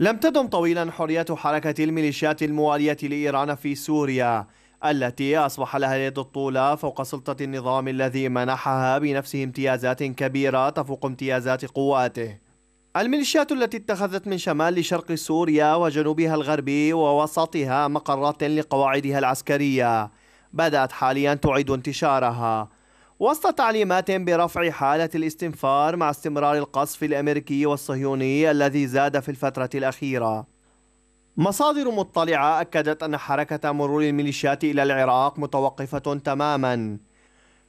لم تدم طويلا حرية حركة الميليشيات الموالية لإيران في سوريا التي أصبح لها اليد الطولى فوق سلطة النظام الذي منحها بنفسه امتيازات كبيرة تفوق امتيازات قواته الميليشيات التي اتخذت من شمال شرق سوريا وجنوبها الغربي ووسطها مقرات لقواعدها العسكرية بدأت حاليا تعيد انتشارها وسط تعليمات برفع حالة الاستنفار مع استمرار القصف الأمريكي والصهيوني الذي زاد في الفترة الأخيرة. مصادر مطلعة أكدت أن حركة مرور الميليشيات إلى العراق متوقفة تماما.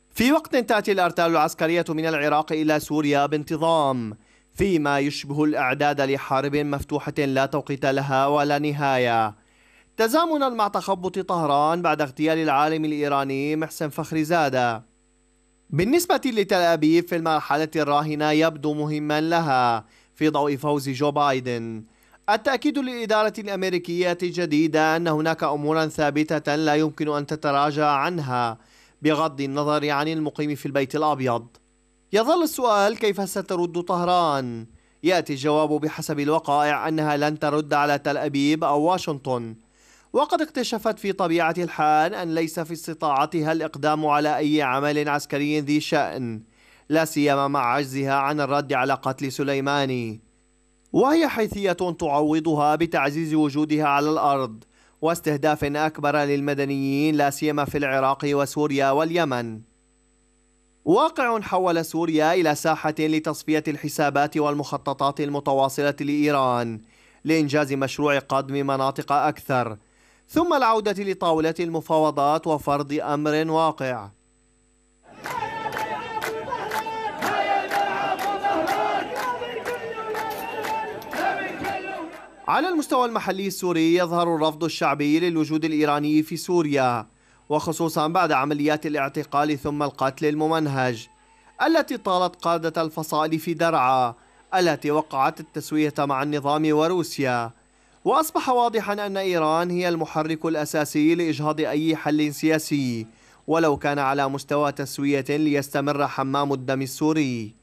في وقت تأتي الأرتال العسكرية من العراق إلى سوريا بانتظام، فيما يشبه الإعداد لحرب مفتوحة لا توقيت لها ولا نهاية. تزامنا مع تخبط طهران بعد اغتيال العالم الإيراني محسن زاده بالنسبة لتل أبيب في المرحلة الراهنة يبدو مهما لها في ضوء فوز جو بايدن التأكيد للإدارة الأمريكية الجديدة أن هناك أمورا ثابتة لا يمكن أن تتراجع عنها بغض النظر عن المقيم في البيت الأبيض يظل السؤال كيف سترد طهران؟ يأتي الجواب بحسب الوقائع أنها لن ترد على تل أبيب أو واشنطن وقد اكتشفت في طبيعة الحال أن ليس في استطاعتها الإقدام على أي عمل عسكري ذي شأن لا سيما مع عجزها عن الرد على قتل سليماني وهي حيثية تعوضها بتعزيز وجودها على الأرض واستهداف أكبر للمدنيين لا سيما في العراق وسوريا واليمن واقع حول سوريا إلى ساحة لتصفية الحسابات والمخططات المتواصلة لإيران لإنجاز مشروع قضم مناطق أكثر ثم العودة لطاولة المفاوضات وفرض أمر واقع على المستوى المحلي السوري يظهر الرفض الشعبي للوجود الإيراني في سوريا وخصوصا بعد عمليات الاعتقال ثم القتل الممنهج التي طالت قادة الفصائل في درعا التي وقعت التسوية مع النظام وروسيا وأصبح واضحا أن إيران هي المحرك الأساسي لإجهاض أي حل سياسي ولو كان على مستوى تسوية ليستمر حمام الدم السوري